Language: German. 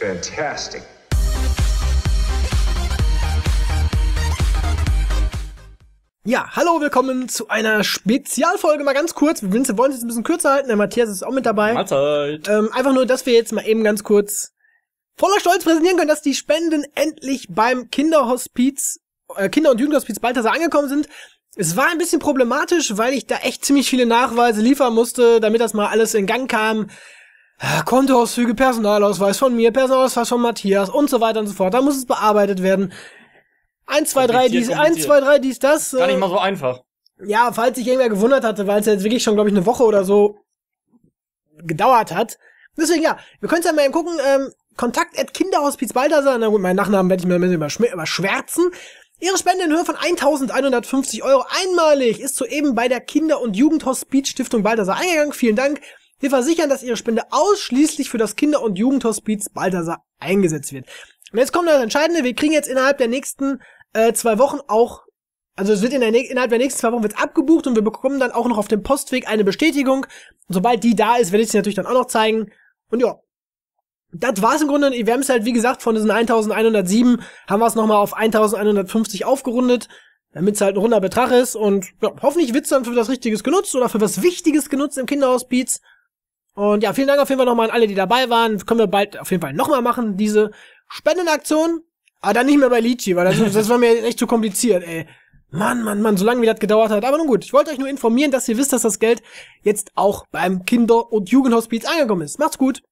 Fantastic. Ja, hallo, willkommen zu einer Spezialfolge, mal ganz kurz. Wir wollen es jetzt ein bisschen kürzer halten, der Matthias ist auch mit dabei. Mahlzeit. Ähm, einfach nur, dass wir jetzt mal eben ganz kurz voller Stolz präsentieren können, dass die Spenden endlich beim Kinderhospiz, äh, Kinder- und Jugendhospiz Balthasar angekommen sind. Es war ein bisschen problematisch, weil ich da echt ziemlich viele Nachweise liefern musste, damit das mal alles in Gang kam. Äh, Kontoauszüge, Personalausweis von mir, Personalausweis von Matthias und so weiter und so fort. Da muss es bearbeitet werden. Eins, zwei, drei, dies, eins, zwei, drei, dies, das. Gar nicht äh, mal so einfach. Ja, falls sich irgendwer gewundert hatte, weil es ja jetzt wirklich schon, glaube ich, eine Woche oder so gedauert hat. Deswegen, ja, wir können es ja mal eben gucken. Ähm, Kontakt at Kinderhospiz Balthasar. Na gut, meinen Nachnamen werde ich mir ein bisschen überschwärzen. Ihre Spende in Höhe von 1150 Euro einmalig ist soeben bei der Kinder- und Jugendhospiz-Stiftung Balthasar eingegangen. Vielen Dank. Wir versichern, dass Ihre Spende ausschließlich für das Kinder- und Jugendhospiz Balthasar eingesetzt wird. Und jetzt kommt das Entscheidende, wir kriegen jetzt innerhalb der nächsten äh, zwei Wochen auch, also es wird in der, innerhalb der nächsten zwei Wochen wird abgebucht und wir bekommen dann auch noch auf dem Postweg eine Bestätigung. Und sobald die da ist, werde ich sie natürlich dann auch noch zeigen. Und ja, das war's im Grunde. Wir haben es halt, wie gesagt, von diesen 1107 haben wir es nochmal auf 1150 aufgerundet, damit es halt ein runder Betrag ist. Und ja, hoffentlich es dann für was Richtiges genutzt oder für was Wichtiges genutzt im Kinderhospiz. Und ja, vielen Dank auf jeden Fall nochmal an alle, die dabei waren. können wir bald auf jeden Fall nochmal machen, diese Spendenaktion. Aber dann nicht mehr bei Litchi, weil das, das war mir echt zu kompliziert, ey. Mann, Mann, Mann, so lange wie das gedauert hat. Aber nun gut, ich wollte euch nur informieren, dass ihr wisst, dass das Geld jetzt auch beim Kinder- und Jugendhospiz angekommen ist. Macht's gut.